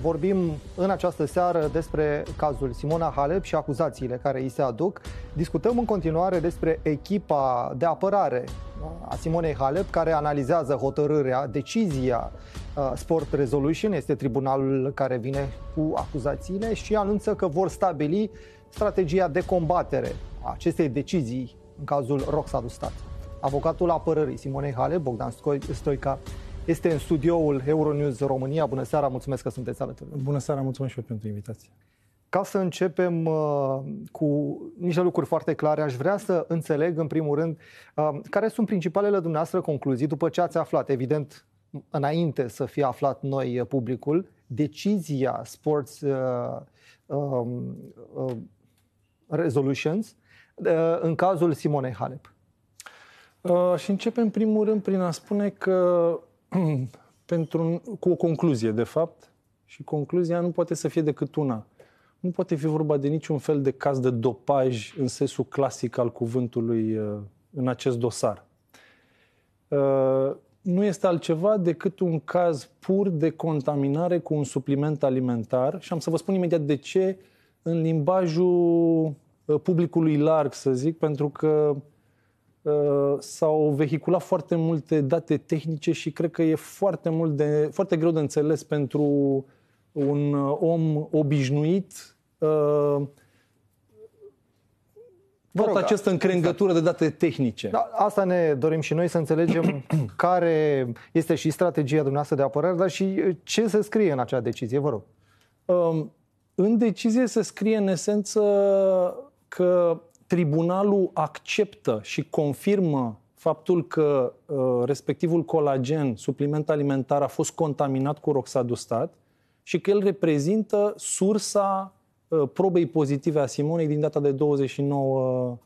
Vorbim în această seară despre cazul Simona Halep și acuzațiile care îi se aduc. Discutăm în continuare despre echipa de apărare a Simonei Halep, care analizează hotărârea, decizia uh, Sport Resolution, este tribunalul care vine cu acuzațiile și anunță că vor stabili strategia de combatere a acestei decizii în cazul Roxadu Stat. Avocatul apărării Simonei Halep, Bogdan Stoica, este în studioul Euronews România. Bună seara, mulțumesc că sunteți alături. Bună seara, mulțumesc și eu pentru invitație. Ca să începem uh, cu niște lucruri foarte clare, aș vrea să înțeleg, în primul rând, uh, care sunt principalele dumneavoastră concluzii după ce ați aflat, evident, înainte să fie aflat noi uh, publicul, decizia Sports uh, um, uh, Resolutions uh, în cazul Simonei Halep. Uh, și începem, în primul rând, prin a spune că pentru, cu o concluzie, de fapt, și concluzia nu poate să fie decât una. Nu poate fi vorba de niciun fel de caz de dopaj în sensul clasic al cuvântului uh, în acest dosar. Uh, nu este altceva decât un caz pur de contaminare cu un supliment alimentar și am să vă spun imediat de ce în limbajul uh, publicului larg, să zic, pentru că Uh, s-au vehiculat foarte multe date tehnice și cred că e foarte, mult de, foarte greu de înțeles pentru un uh, om obișnuit Vă uh, tot rog, această exact. încrengătură exact. de date tehnice. Da, asta ne dorim și noi să înțelegem care este și strategia dumneavoastră de apărare, dar și ce se scrie în acea decizie, vă rog. Um, în decizie se scrie în esență că tribunalul acceptă și confirmă faptul că uh, respectivul colagen, supliment alimentar, a fost contaminat cu roxadustat și că el reprezintă sursa uh, probei pozitive a Simonei din data de 29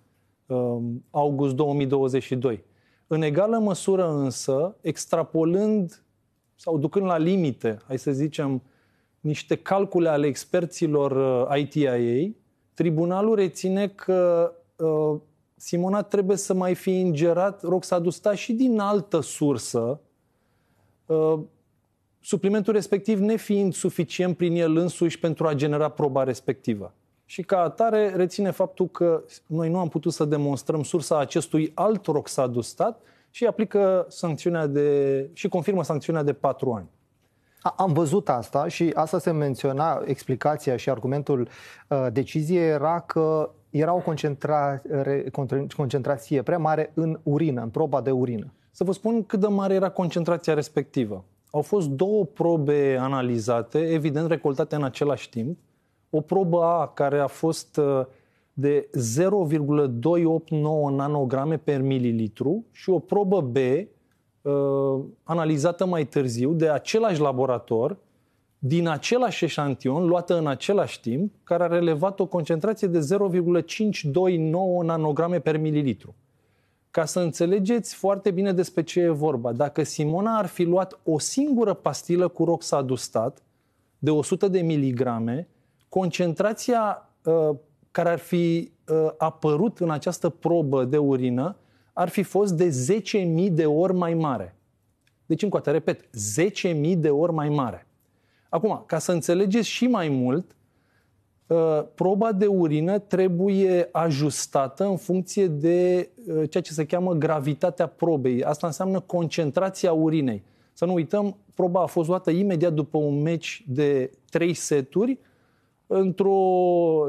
uh, august 2022. În egală măsură însă, extrapolând sau ducând la limite, hai să zicem, niște calcule ale experților uh, ITIA, Tribunalul reține că uh, Simona trebuie să mai fie ingerat roxadustat da, și din altă sursă, uh, suplimentul respectiv nefiind suficient prin el însuși pentru a genera proba respectivă. Și ca atare reține faptul că noi nu am putut să demonstrăm sursa acestui alt roxadustat și aplică sancțiunea de, și confirmă sancțiunea de 4 ani. Am văzut asta și asta se menționa, explicația și argumentul uh, deciziei era că era o concentrare, concentrație prea mare în urină, în proba de urină. Să vă spun cât de mare era concentrația respectivă. Au fost două probe analizate, evident recoltate în același timp. O probă A care a fost uh, de 0,289 nanograme per mililitru și o probă B Uh, analizată mai târziu de același laborator, din același eșantion, luată în același timp, care a relevat o concentrație de 0,529 nanograme per mililitru. Ca să înțelegeți foarte bine despre ce e vorba, dacă Simona ar fi luat o singură pastilă cu roxadustat de 100 de miligrame, concentrația uh, care ar fi uh, apărut în această probă de urină ar fi fost de 10.000 de ori mai mare. Deci, încă o dată, repet, 10.000 de ori mai mare. Acum, ca să înțelegeți și mai mult, uh, proba de urină trebuie ajustată în funcție de uh, ceea ce se cheamă gravitatea probei. Asta înseamnă concentrația urinei. Să nu uităm, proba a fost luată imediat după un meci de 3 seturi, într-o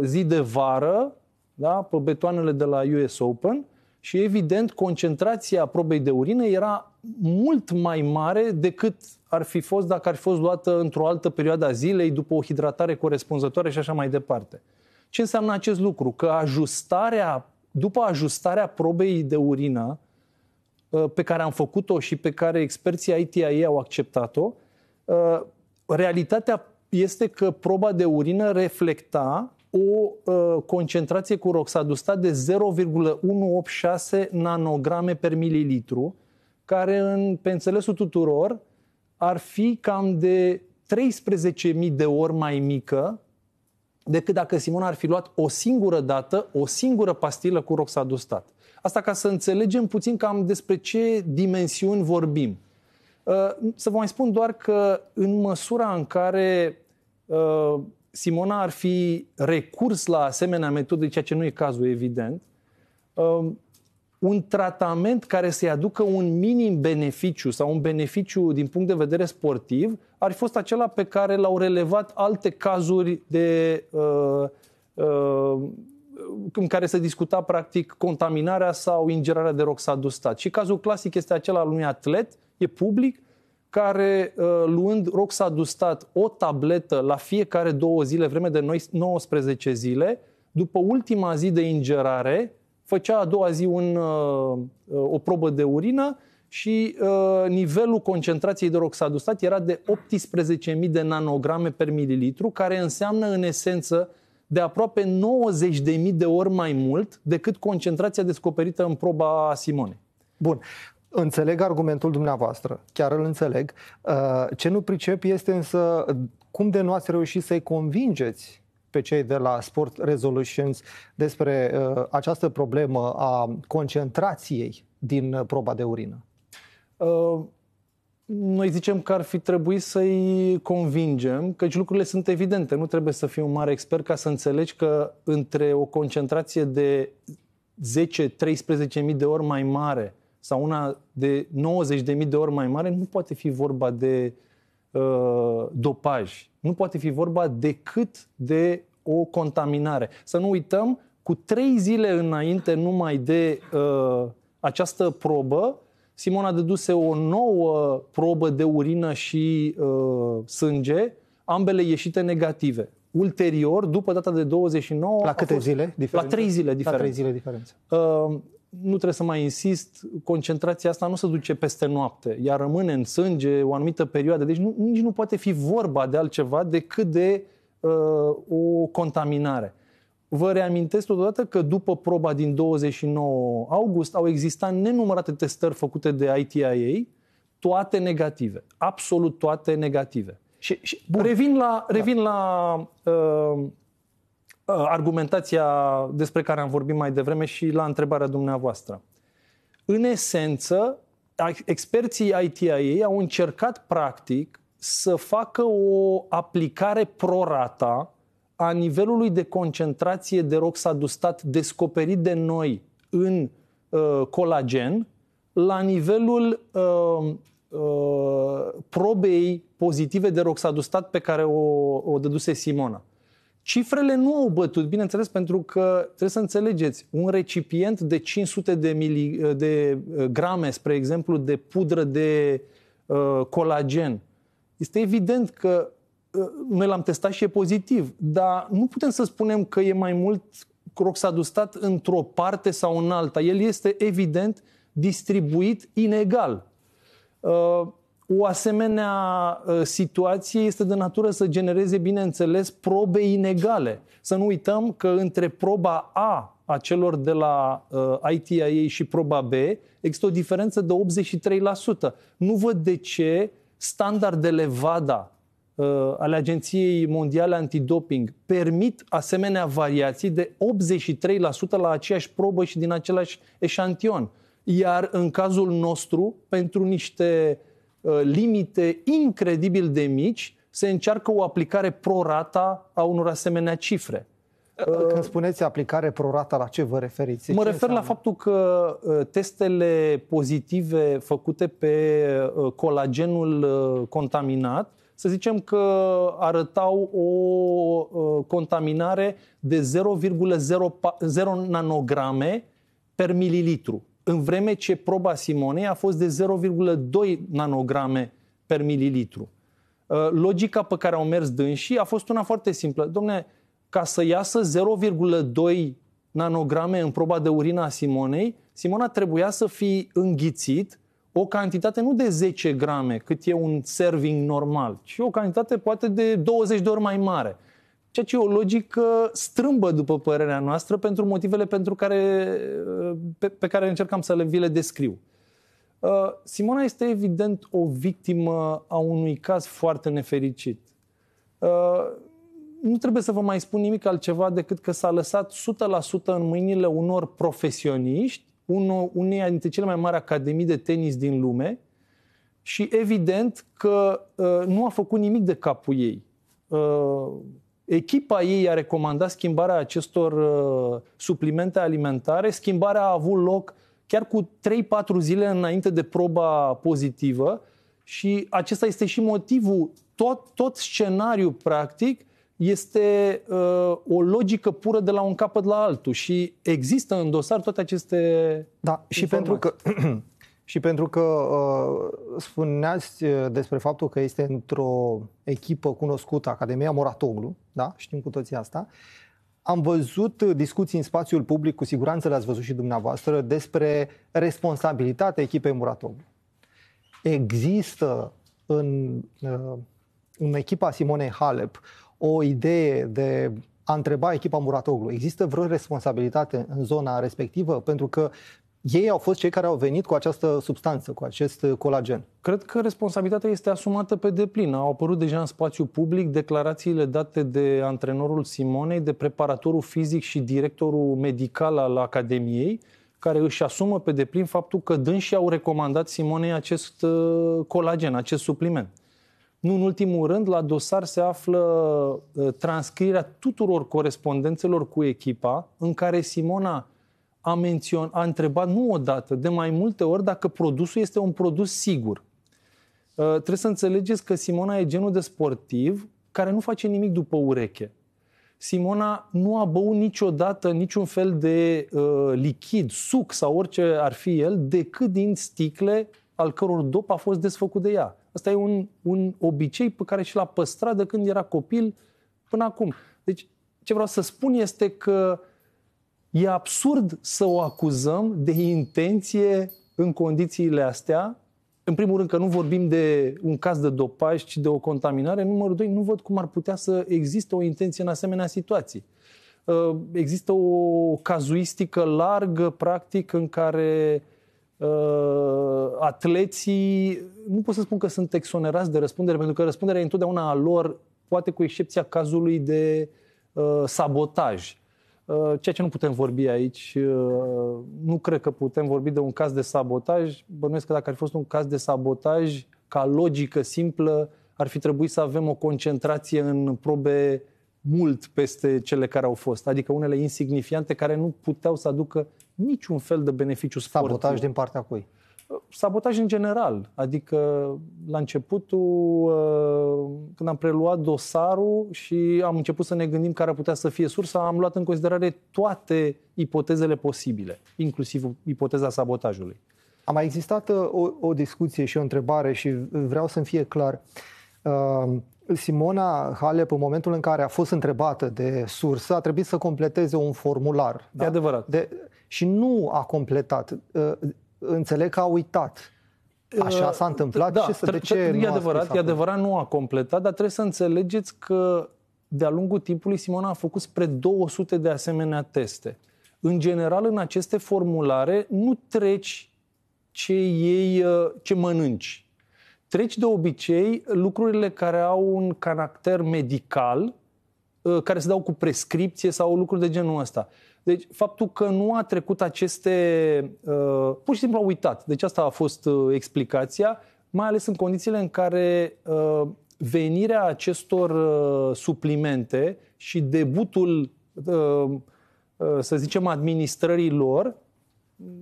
zi de vară, da, pe betoanele de la US Open, și evident concentrația probei de urină era mult mai mare decât ar fi fost dacă ar fi fost luată într-o altă perioadă a zilei, după o hidratare corespunzătoare și așa mai departe. Ce înseamnă acest lucru? Că ajustarea, după ajustarea probei de urină ă, pe care am făcut-o și pe care experții ITIA au acceptat-o, ă, realitatea este că proba de urină reflecta o uh, concentrație cu roxadustat de 0,186 nanograme per mililitru, care, în, pe înțelesul tuturor, ar fi cam de 13.000 de ori mai mică decât dacă Simona ar fi luat o singură dată, o singură pastilă cu roxadustat. Asta ca să înțelegem puțin cam despre ce dimensiuni vorbim. Uh, să vă mai spun doar că în măsura în care uh, Simona ar fi recurs la asemenea metode, ceea ce nu e cazul evident, um, un tratament care să-i aducă un minim beneficiu sau un beneficiu din punct de vedere sportiv ar fi fost acela pe care l-au relevat alte cazuri de uh, uh, în care se discuta practic contaminarea sau ingerarea de roxadustat. Și cazul clasic este acela al unui atlet, e public, care, uh, luând roxadustat o tabletă la fiecare două zile, vreme de 19 zile, după ultima zi de ingerare, făcea a doua zi un, uh, uh, o probă de urină și nivelul concentrației de roxadustat era de 18.000 de nanograme per mililitru, care înseamnă în esență de aproape 90.000 de ori mai mult decât concentrația descoperită în proba Simone. Bun. Înțeleg argumentul dumneavoastră, chiar îl înțeleg. Uh, ce nu pricep este însă cum de nu ați reușit să-i convingeți pe cei de la Sport Resolutions despre uh, această problemă a concentrației din uh, proba de urină? noi zicem că ar fi trebuit să-i convingem, căci lucrurile sunt evidente. Nu trebuie să fii un mare expert ca să înțelegi că între o concentrație de 10-13.000 de ori mai mare sau una de 90.000 de ori mai mare, nu poate fi vorba de uh, dopaj. Nu poate fi vorba decât de o contaminare. Să nu uităm, cu trei zile înainte numai de uh, această probă, Simona dăduse o nouă probă de urină și uh, sânge, ambele ieșite negative. Ulterior, după data de 29... La câte fost, zile diferență? La trei zile diferență. La trei zile diferență. Uh, nu trebuie să mai insist, concentrația asta nu se duce peste noapte, ea rămâne în sânge o anumită perioadă, deci nu, nici nu poate fi vorba de altceva decât de uh, o contaminare. Vă reamintesc totodată că după proba din 29 august au existat nenumărate testări făcute de ITIA, toate negative, absolut toate negative. Și, și revin la, revin da. la uh, Uh, argumentația despre care am vorbit mai devreme și la întrebarea dumneavoastră. În esență, experții ITIA au încercat practic să facă o aplicare prorata a nivelului de concentrație de roxadustat descoperit de noi în uh, colagen la nivelul uh, uh, probei pozitive de roxadustat pe care o, o dăduse Simona. Cifrele nu au bătut, bineînțeles, pentru că trebuie să înțelegeți, un recipient de 500 de, mili, de uh, grame, spre exemplu, de pudră de uh, colagen, este evident că uh, noi l-am testat și e pozitiv, dar nu putem să spunem că e mai mult croxadustat într-o parte sau în alta. El este evident distribuit inegal. Uh, o asemenea ă, situație este de natură să genereze, bineînțeles, probe inegale. Să nu uităm că între proba A a celor de la uh, ă, ITIA și proba B există o diferență de 83%. Nu văd de ce standardele VADA uh, ă, ale Agenției Mondiale Antidoping permit asemenea variații de 83% la aceeași probă și din același eșantion. Iar în cazul nostru, pentru niște uh, Uh, limite incredibil de mici se încearcă o aplicare pro-rata a unor asemenea cifre. Uh, uh, când spuneți aplicare pro-rata, la ce vă referiți? Mă ce refer înseamnă? la faptul că testele pozitive făcute pe colagenul contaminat, să zicem că arătau o contaminare de 0,0 nanograme per mililitru în vreme ce proba Simonei a fost de 0,2 nanograme per mililitru. Uh, logica pe care au mers dânsii a fost una foarte simplă. Domne, ca să iasă 0,2 nanograme în proba de urină a Simonei, Simona trebuia să fi înghițit o cantitate nu de 10 grame, cât e un serving normal, ci o cantitate poate de 20 de ori mai mare ceea ce e o logică strâmbă, după părerea noastră, pentru motivele pentru care, pe, pe care încercam să le vi le descriu. Uh, Simona este evident o victimă a unui caz foarte nefericit. Uh, nu trebuie să vă mai spun nimic altceva decât că s-a lăsat 100% în mâinile unor profesioniști, uneia dintre cele mai mari academii de tenis din lume, și evident că uh, nu a făcut nimic de capul ei. Echipa ei a recomandat schimbarea acestor uh, suplimente alimentare. Schimbarea a avut loc chiar cu 3-4 zile înainte de proba pozitivă și acesta este și motivul. Tot, tot scenariul, practic, este uh, o logică pură de la un capăt la altul și există în dosar toate aceste. Da, informații. și pentru că Și pentru că uh, spuneați uh, despre faptul că este într-o echipă cunoscută, Academia Moratoglu, da? știm cu toții asta, am văzut uh, discuții în spațiul public, cu siguranță le-ați văzut și dumneavoastră, despre responsabilitatea echipei Muratoglu. Există în, uh, în echipa Simonei Halep o idee de a întreba echipa Muratoglu, există vreo responsabilitate în zona respectivă? Pentru că ei au fost cei care au venit cu această substanță, cu acest uh, colagen. Cred că responsabilitatea este asumată pe deplin. Au apărut deja în spațiu public declarațiile date de antrenorul Simonei, de preparatorul fizic și directorul medical al Academiei, care își asumă pe deplin faptul că dânsii au recomandat Simonei acest uh, colagen, acest supliment. Nu în ultimul rând, la dosar se află uh, transcrierea tuturor corespondențelor cu echipa în care Simona a, mențion, a întrebat nu odată, de mai multe ori, dacă produsul este un produs sigur. Uh, trebuie să înțelegeți că Simona e genul de sportiv care nu face nimic după ureche. Simona nu a băut niciodată niciun fel de uh, lichid, suc sau orice ar fi el, decât din sticle al căror dop a fost desfăcut de ea. Asta e un, un obicei pe care și l-a păstrat de când era copil până acum. Deci, ce vreau să spun este că uh, E absurd să o acuzăm de intenție în condițiile astea. În primul rând că nu vorbim de un caz de dopaj, ci de o contaminare. Numărul doi, nu văd cum ar putea să existe o intenție în asemenea situații. Uh, există o cazuistică largă, practic, în care uh, atleții, nu pot să spun că sunt exonerați de răspundere, pentru că răspunderea e întotdeauna a lor, poate cu excepția cazului de uh, sabotaj Uh, ceea ce nu putem vorbi aici, uh, nu cred că putem vorbi de un caz de sabotaj. Bănuiesc că dacă ar fi fost un caz de sabotaj, ca logică simplă, ar fi trebuit să avem o concentrație în probe mult peste cele care au fost, adică unele insignifiante care nu puteau să aducă niciun fel de beneficiu sportiv. Sabotaj din partea cui? sabotaj în general. Adică la începutul, uh, când am preluat dosarul și am început să ne gândim care ar putea să fie sursa, am luat în considerare toate ipotezele posibile, inclusiv ipoteza sabotajului. A mai existat uh, o, o discuție și o întrebare și vreau să-mi fie clar. Uh, Simona Halep, în momentul în care a fost întrebată de sursă, a trebuit să completeze un formular. De da? adevărat. De, și nu a completat înțeleg că a uitat. Așa s-a ă, întâmplat da, și să de ce e nu adevărat, e adevărat, nu a completat, dar trebuie să înțelegeți că de-a lungul timpului Simona a făcut spre 200 de asemenea teste. În general, în aceste formulare nu treci ce ei, ă, ce mănânci. Treci de obicei lucrurile care au un caracter medical, ă, care se dau cu prescripție sau lucruri de genul ăsta. Deci, faptul că nu a trecut aceste. Uh, pur și simplu a uitat. Deci, asta a fost uh, explicația, mai ales în condițiile în care uh, venirea acestor uh, suplimente și debutul, uh, uh, să zicem, administrării lor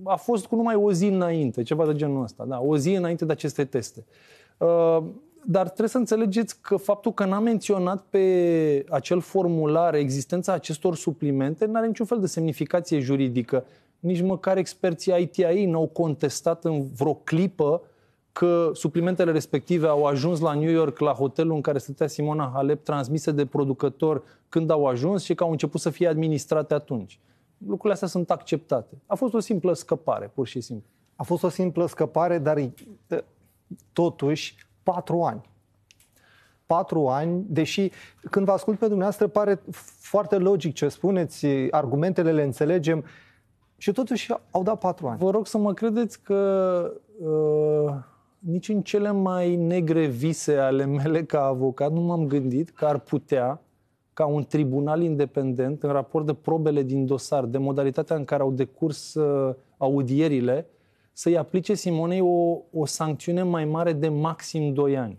a fost cu numai o zi înainte, ceva de genul ăsta. Da, o zi înainte de aceste teste. Uh, dar trebuie să înțelegeți că faptul că n-am menționat pe acel formular existența acestor suplimente nu are niciun fel de semnificație juridică. Nici măcar experții ITI n-au contestat în vreo clipă că suplimentele respective au ajuns la New York, la hotelul în care stătea Simona Halep, transmise de producător când au ajuns și că au început să fie administrate atunci. Lucrurile astea sunt acceptate. A fost o simplă scăpare, pur și simplu. A fost o simplă scăpare, dar totuși patru ani. Patru ani, deși când vă ascult pe dumneavoastră pare foarte logic ce spuneți, argumentele le înțelegem și totuși au dat patru ani. Vă rog să mă credeți că uh, nici în cele mai negre vise ale mele ca avocat nu m-am gândit că ar putea ca un tribunal independent, în raport de probele din dosar, de modalitatea în care au decurs uh, audierile, să-i aplice Simonei o, o sancțiune mai mare de maxim 2 ani.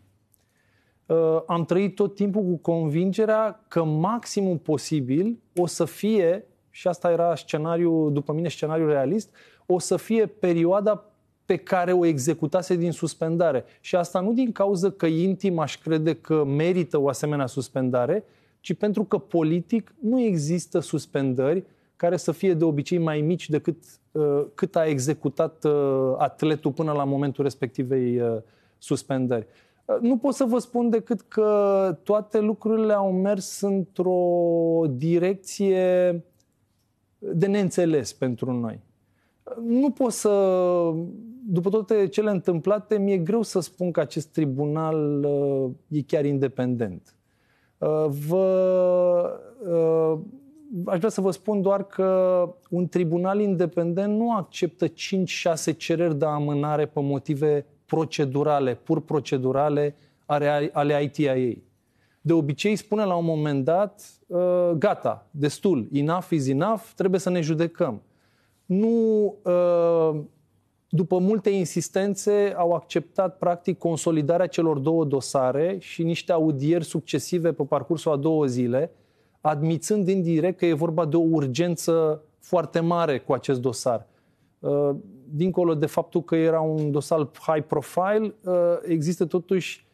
Uh, am trăit tot timpul cu convingerea că maximul posibil o să fie, și asta era scenariu, după mine scenariul realist, o să fie perioada pe care o executase din suspendare. Și asta nu din cauza că intim aș crede că merită o asemenea suspendare, ci pentru că politic nu există suspendări care să fie de obicei mai mici decât uh, cât a executat uh, atletul până la momentul respectivei uh, suspendări. Uh, nu pot să vă spun decât că toate lucrurile au mers într-o direcție de neînțeles pentru noi. Nu pot să, după toate cele întâmplate, mi-e greu să spun că acest tribunal uh, e chiar independent. Uh, vă aș vrea să vă spun doar că un tribunal independent nu acceptă 5-6 cereri de amânare pe motive procedurale, pur procedurale, ale, ITIA. De obicei spune la un moment dat, ă, gata, destul, enough is enough, trebuie să ne judecăm. Nu, ă, după multe insistențe, au acceptat practic consolidarea celor două dosare și niște audieri succesive pe parcursul a două zile, admițând indirect că e vorba de o urgență foarte mare cu acest dosar. Uh, dincolo de faptul că era un dosar high profile, uh, există totuși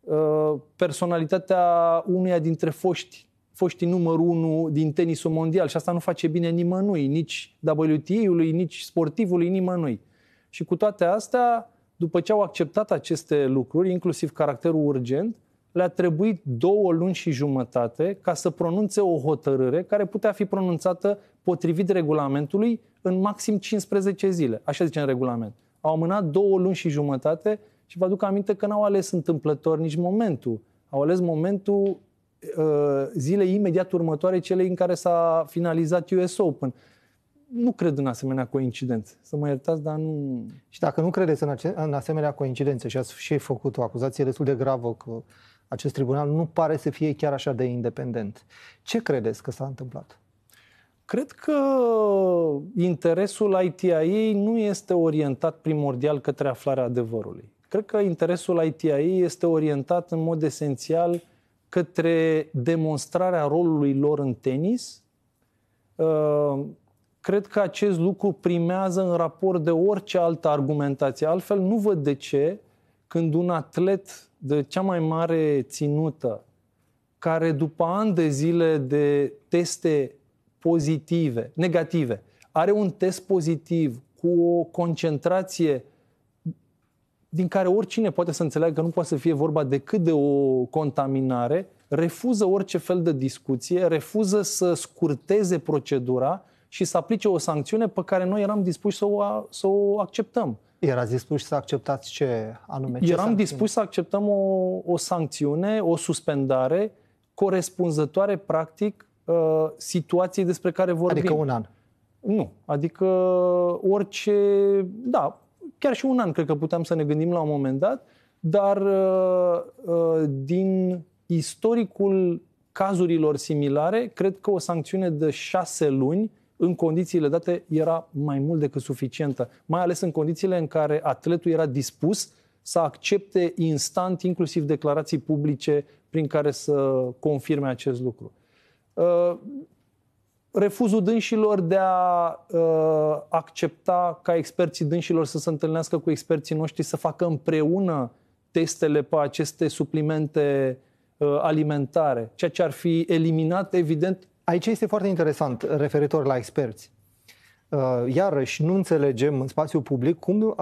uh, personalitatea uneia dintre foști, foștii numărul unu din tenisul mondial și asta nu face bine nimănui, nici WTA-ului, nici sportivului, nimănui. Și cu toate astea, după ce au acceptat aceste lucruri, inclusiv caracterul urgent, uh, le-a trebuit două luni și jumătate ca să pronunțe o hotărâre care putea fi pronunțată potrivit regulamentului în maxim 15 zile. Așa zice în regulament. Au amânat două luni și jumătate și vă aduc aminte că n-au ales întâmplător nici momentul. Au ales momentul uh, zilei imediat următoare celei în care s-a finalizat US Open nu cred în asemenea coincidențe. Să mă iertați, dar nu... Și dacă nu credeți în, ace- în asemenea coincidențe și ați și făcut o acuzație destul de gravă că acest tribunal nu pare să fie chiar așa de independent. Ce credeți că s-a întâmplat? Cred că interesul ITIA nu este orientat primordial către aflarea adevărului. Cred că interesul ITIA este orientat în mod esențial către demonstrarea rolului lor în tenis. Ă, cred că acest lucru primează în raport de orice altă argumentație. Altfel, nu văd de ce când un atlet de cea mai mare ținută, care după ani de zile de teste pozitive, negative, are un test pozitiv cu o concentrație din care oricine poate să înțeleagă că nu poate să fie vorba decât de o contaminare, refuză orice fel de discuție, refuză să scurteze procedura și să aplice o sancțiune pe care noi eram dispuși să o, să o acceptăm. Era dispuși să acceptați ce anume? Ce Eram dispus să acceptăm o, o sancțiune, o suspendare corespunzătoare, practic, uh, situației despre care vorbim. Adică un an? Nu. Adică orice... Da, chiar și un an cred că puteam să ne gândim la un moment dat, dar uh, uh, din istoricul cazurilor similare, cred că o sancțiune de șase luni în condițiile date era mai mult decât suficientă, mai ales în condițiile în care atletul era dispus să accepte instant inclusiv declarații publice prin care să confirme acest lucru. Uh, refuzul dânșilor de a uh, accepta ca experții dânșilor să se întâlnească cu experții noștri, să facă împreună testele pe aceste suplimente uh, alimentare, ceea ce ar fi eliminat, evident, Aici este foarte interesant, referitor la experți. Uh, iarăși, nu înțelegem în spațiul public cum uh,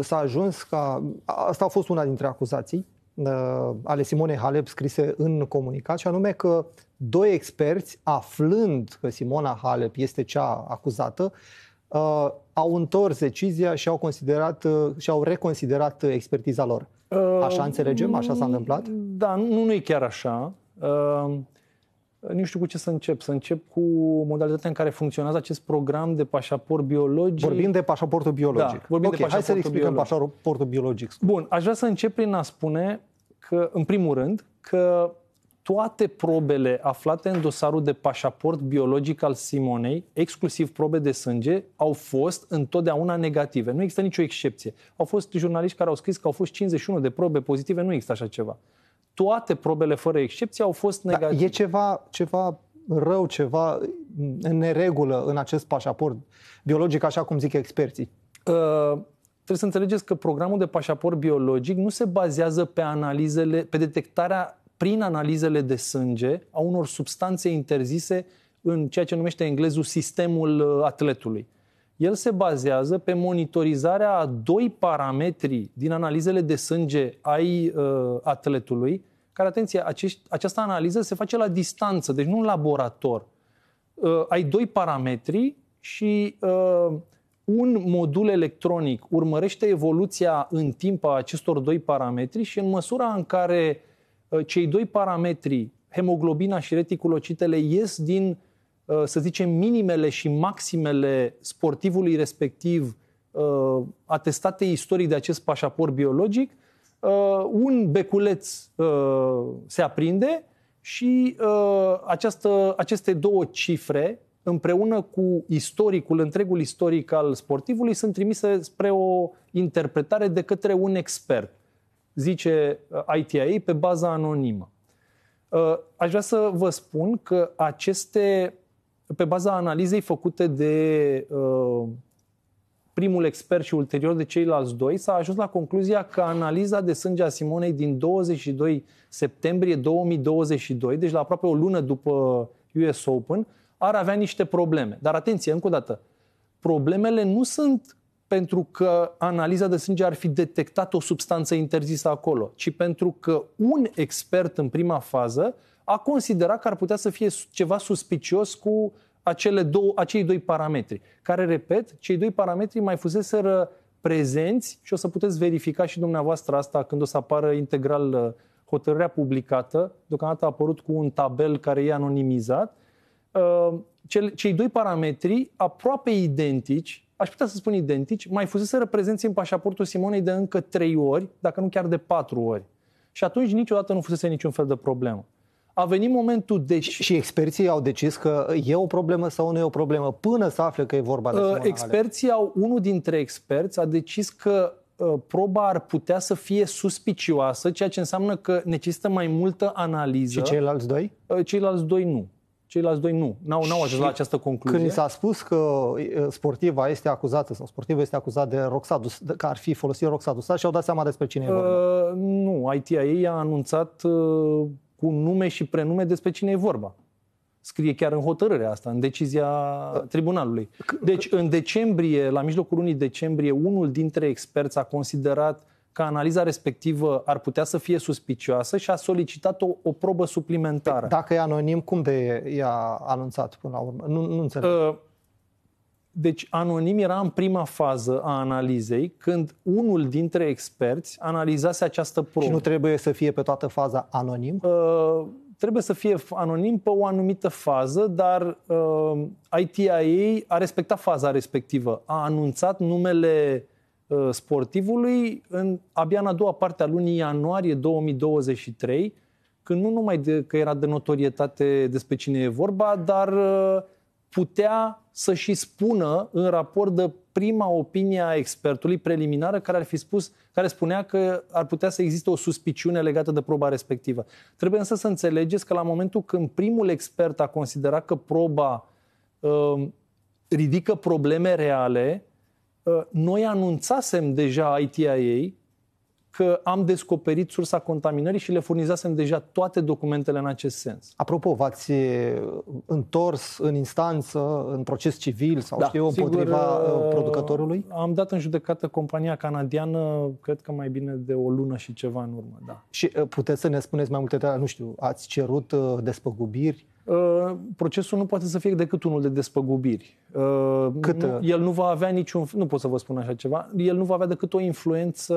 s-a ajuns ca... Asta a fost una dintre acuzații uh, ale Simonei Halep scrise în comunicat, și anume că doi experți, aflând că Simona Halep este cea acuzată, au întors decizia și au considerat și au reconsiderat expertiza lor. Așa înțelegem? Așa s-a întâmplat? Da, nu, nu e chiar așa nu știu cu ce să încep. Să încep cu modalitatea în care funcționează acest program de pașaport biologic. Vorbim de pașaportul biologic. Da, vorbim okay, de pașaportul hai să explicăm biologic. pașaportul biologic. Bun, aș vrea să încep prin a spune că, în primul rând, că toate probele aflate în dosarul de pașaport biologic al Simonei, exclusiv probe de sânge, au fost întotdeauna negative. Nu există nicio excepție. Au fost jurnaliști care au scris că au fost 51 de probe pozitive, nu există așa ceva toate probele, fără excepție, au fost negative. Da, e ceva, ceva rău, ceva în neregulă în acest pașaport biologic, așa cum zic experții? Uh, trebuie să înțelegeți că programul de pașaport biologic nu se bazează pe analizele, pe detectarea prin analizele de sânge a unor substanțe interzise în ceea ce numește englezul sistemul uh, atletului el se bazează pe monitorizarea a doi parametri din analizele de sânge ai uh, atletului, care, atenție, acești, această analiză se face la distanță, deci nu în laborator. Uh, ai doi parametri și uh, un modul electronic urmărește evoluția în timp a acestor doi parametri și în măsura în care uh, cei doi parametri, hemoglobina și reticulocitele, ies din Uh, să zicem, minimele și maximele sportivului respectiv uh, atestate istoric de acest pașaport biologic, uh, un beculeț se aprinde și această, aceste două cifre, împreună cu istoricul, întregul istoric al sportivului, sunt trimise spre o interpretare de către un expert, zice ITIA, pe baza anonimă. Aș vrea să vă spun că aceste pe baza analizei făcute de uh, primul expert și ulterior de ceilalți doi, s-a ajuns la concluzia că analiza de sânge a Simonei din 22 septembrie 2022, deci la aproape o lună după US Open, ar avea niște probleme. Dar atenție, încă o dată, problemele nu sunt pentru că analiza de sânge ar fi detectat o substanță interzisă acolo, ci pentru că un expert în prima fază a considera că ar putea să fie ceva suspicios cu acele două, acei doi parametri, care, repet, cei doi parametri mai fuseseră prezenți și o să puteți verifica și dumneavoastră asta când o să apară integral uh, hotărârea publicată. Deocamdată a apărut cu un tabel care e anonimizat. Uh, cei doi parametri aproape identici, aș putea să spun identici, mai fuseseră prezenți în pașaportul Simonei de încă trei ori, dacă nu chiar de patru ori. Și atunci niciodată nu fusese niciun fel de problemă a venit momentul de... Deci- și experții au decis că e o problemă sau nu e o problemă până să afle că e vorba de uh, Experții Halep. au, unul dintre experți a decis că uh, proba ar putea să fie suspicioasă, ceea ce înseamnă că necesită mai multă analiză. Și ceilalți doi? Uh, ceilalți doi nu. Ceilalți doi nu. N-au, n-au ajuns la această concluzie. Când s-a spus că uh, sportiva este acuzată sau sportiva este acuzat de Roxadus, că ar fi folosit Roxadus, și au dat seama despre cine uh, e vorba. Nu. ITIA a anunțat uh, cu nume și prenume despre cine e vorba. Scrie chiar în hotărârea asta, în decizia tribunalului. Deci, în decembrie, la mijlocul lunii decembrie, unul dintre experți a considerat că analiza respectivă ar putea să fie suspicioasă și a solicitat o, o probă suplimentară. Păi, dacă e anonim, cum de i-a anunțat până la urmă? Nu, nu înțeleg. Uh, deci Anonim era în prima fază a analizei când unul dintre experți analizase această probă. Și nu trebuie să fie pe toată faza anonim? Uh, trebuie să fie anonim pe o anumită fază, dar uh, ITIA a respectat faza respectivă. A anunțat numele uh, sportivului în, abia în a doua parte a lunii ianuarie 2023, când nu numai de, că era de notorietate despre cine e vorba, dar... Uh, putea să și spună în raport de prima opinie a expertului preliminară care ar fi spus, care spunea că ar putea să existe o suspiciune legată de proba respectivă. Trebuie însă să înțelegeți că la momentul când primul expert a considerat că proba uh, ridică probleme reale, uh, noi anunțasem deja ITIA că am descoperit sursa contaminării și le furnizasem deja toate documentele în acest sens. Apropo, v-ați eh, întors în instanță, în proces civil sau da, știu, împotriva sigur, eh, eh, producătorului? Am dat în judecată compania canadiană, cred că mai bine de o lună și ceva în urmă, da. Și puteți să ne spuneți mai multe detalii, nu știu, ați cerut despăgubiri? Uh, procesul nu poate să fie decât unul de despăgubiri. Uh, Câtă? Nu, uh? el nu va avea niciun... Nu pot să vă spun așa ceva. El nu va avea decât o influență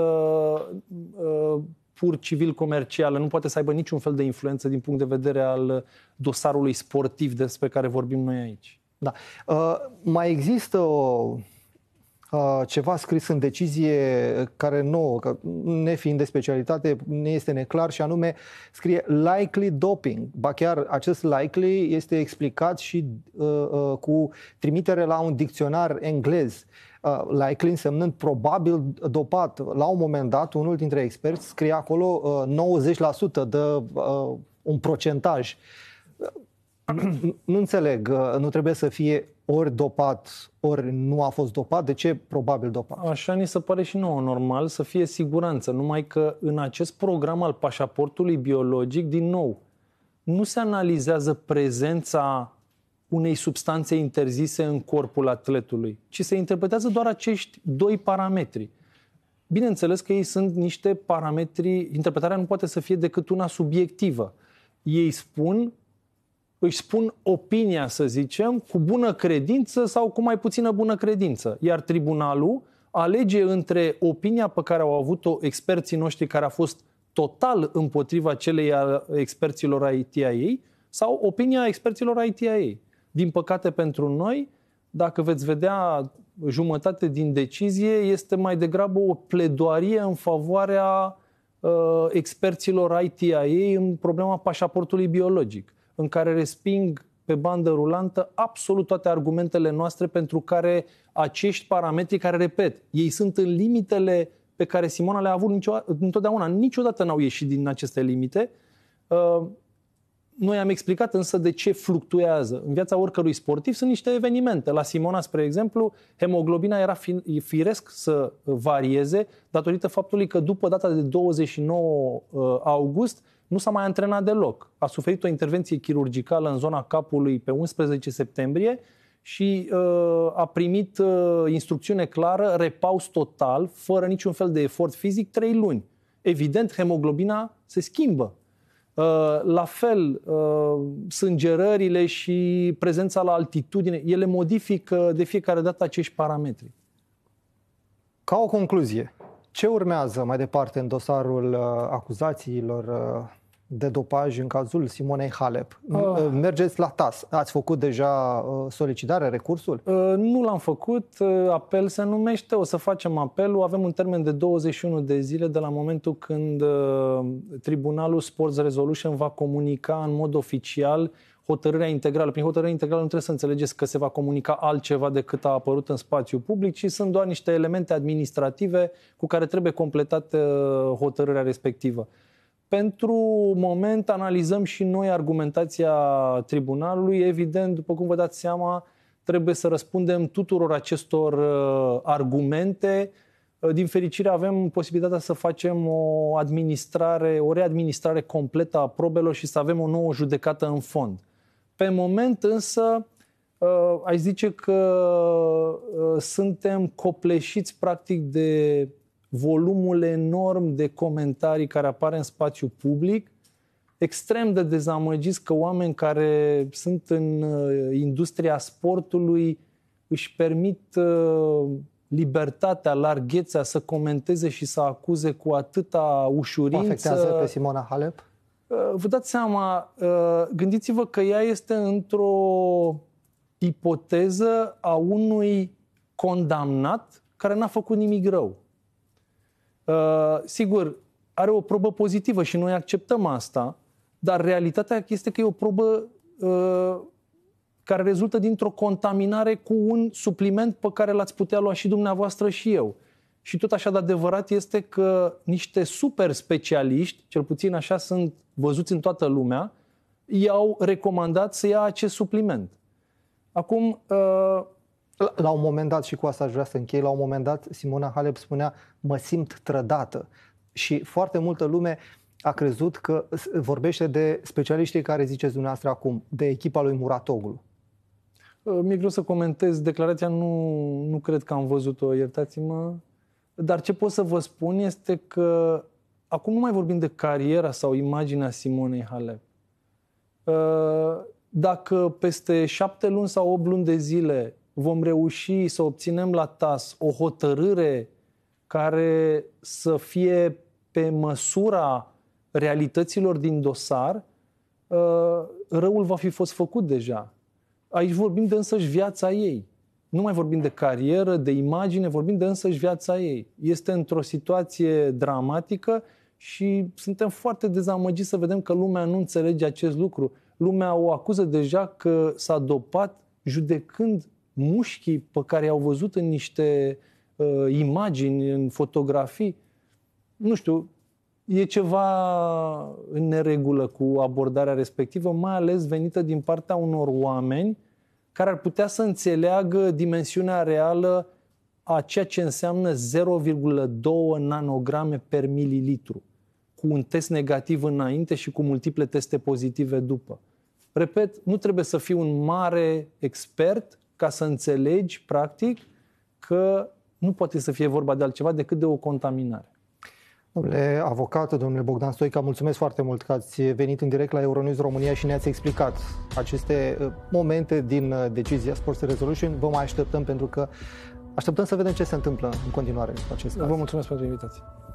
pur civil-comercială, nu poate să aibă niciun fel de influență din punct de vedere al dosarului sportiv despre care vorbim noi aici. Da. Uh, mai există o ceva scris în decizie care nouă, ne fiind de specialitate, ne este neclar și anume scrie likely doping. Ba chiar acest likely este explicat și uh, uh, cu trimitere la un dicționar englez. Uh, likely însemnând probabil dopat. La un moment dat, unul dintre experți scrie acolo uh, 90% de uh, un procentaj. nu înțeleg, uh, nu trebuie să fie ori dopat, ori nu a fost dopat, de ce probabil dopat? Așa ni se pare și nouă normal să fie siguranță, numai că în acest program al pașaportului biologic, din nou, nu se analizează prezența unei substanțe interzise în corpul atletului, ci se interpretează doar acești doi parametri. Bineînțeles că ei sunt niște parametri, interpretarea nu poate să fie decât una subiectivă. Ei spun își spun opinia, să zicem, cu bună credință sau cu mai puțină bună credință. Iar tribunalul alege între opinia pe care au avut-o experții noștri care a fost total împotriva celei a experților ITIA sau opinia experților ITIA. Din păcate pentru noi, dacă veți vedea jumătate din decizie, este mai degrabă o pledoarie în favoarea uh, experților ITIA în problema pașaportului biologic în care resping pe bandă rulantă absolut toate argumentele noastre pentru care acești parametri, care, repet, ei sunt în limitele pe care Simona le-a avut nicio, întotdeauna, niciodată n-au ieșit din aceste limite. Uh, noi am explicat însă de ce fluctuează. În viața oricărui sportiv sunt niște evenimente. La Simona, spre exemplu, hemoglobina era firesc să varieze datorită faptului că după data de 29 uh, august nu s-a mai antrenat deloc. A suferit o intervenție chirurgicală în zona capului pe 11 septembrie și uh, a primit uh, instrucțiune clară, repaus total, fără niciun fel de efort fizic, 3 luni. Evident, hemoglobina se schimbă. Uh, la fel, uh, sângerările și prezența la altitudine, ele modifică de fiecare dată acești parametri. Ca o concluzie, ce urmează mai departe în dosarul uh, acuzațiilor uh, de dopaj în cazul Simonei Halep. Ah. Uh. Mergeți la TAS. Ați făcut deja uh, solicitarea, recursul? Uh, nu l-am făcut. Uh, apel se numește. O să facem apelul. Avem un termen de 21 de zile de la momentul când uh, Tribunalul Sports Resolution va comunica în mod oficial hotărârea integrală. Prin hotărârea integrală nu trebuie să înțelegeți că se va comunica altceva decât a apărut în spațiu public, ci sunt doar niște elemente administrative cu care trebuie completată uh, hotărârea respectivă. Pentru moment analizăm și noi argumentația tribunalului. Evident, după cum vă dați seama, trebuie să răspundem tuturor acestor uh, argumente. Uh, din fericire avem posibilitatea să facem o administrare, o readministrare completă a probelor și să avem o nouă judecată în fond. Pe moment însă uh, aș zice că suntem copleșiți practic de volumul enorm de comentarii care apare în spațiu public, extrem de dezamăgiți că oameni care sunt în uh, industria sportului își permit uh, libertatea, larghețea să comenteze și să acuze cu atâta ușurință. O afectează pe Simona Halep? Uh, vă dați seama, gândiți-vă că ea este într-o ipoteză a unui condamnat care n-a făcut nimic rău. Uh, sigur, are o probă pozitivă și noi acceptăm asta, dar realitatea este că e o probă uh, care rezultă dintr-o contaminare cu un supliment pe care l-ați putea lua și dumneavoastră și eu. Și tot așa de adevărat este că niște super specialiști, cel puțin așa sunt văzuți în toată lumea, i-au recomandat să ia acest supliment. Acum, uh, la, la un moment dat, și cu asta aș vrea să închei, la un moment dat Simona Halep spunea, mă simt trădată. Și foarte multă lume a crezut că vorbește de specialiștii care ziceți dumneavoastră acum, de echipa lui Muratoglu. Uh, mi-e greu să comentez declarația, nu, nu cred că am văzut-o, iertați-mă. Dar ce pot să vă spun este că acum nu mai vorbim de cariera sau imaginea Simonei Halep. Uh, dacă peste șapte luni sau opt luni de zile vom reuși să obținem la TAS o hotărâre care să fie pe măsura realităților din dosar, uh, răul va fi fost făcut deja. Aici vorbim de însăși viața ei. Nu mai vorbim de carieră, de imagine, vorbim de însăși viața ei. Este într-o situație dramatică și suntem foarte dezamăgiți să vedem că lumea nu înțelege acest lucru. Lumea o acuză deja că s-a dopat judecând mușchii pe care i-au văzut în niște uh, imagini, în fotografii. Nu știu, e ceva în neregulă cu abordarea respectivă, mai ales venită din partea unor oameni care ar putea să înțeleagă dimensiunea reală a ceea ce înseamnă 0,2 nanograme per mililitru, cu un test negativ înainte și cu multiple teste pozitive după. Repet, nu trebuie să fii un mare expert ca să înțelegi, practic, că nu poate să fie vorba de altceva decât de o contaminare. Domnule avocat, domnule Bogdan Stoica, mulțumesc foarte mult că ați venit în direct la Euronews România și ne-ați explicat aceste uh, momente din uh, decizia Sports Resolution. Vă mai așteptăm pentru că așteptăm să vedem ce se întâmplă în continuare cu acest caz. Vă mulțumesc pentru invitație.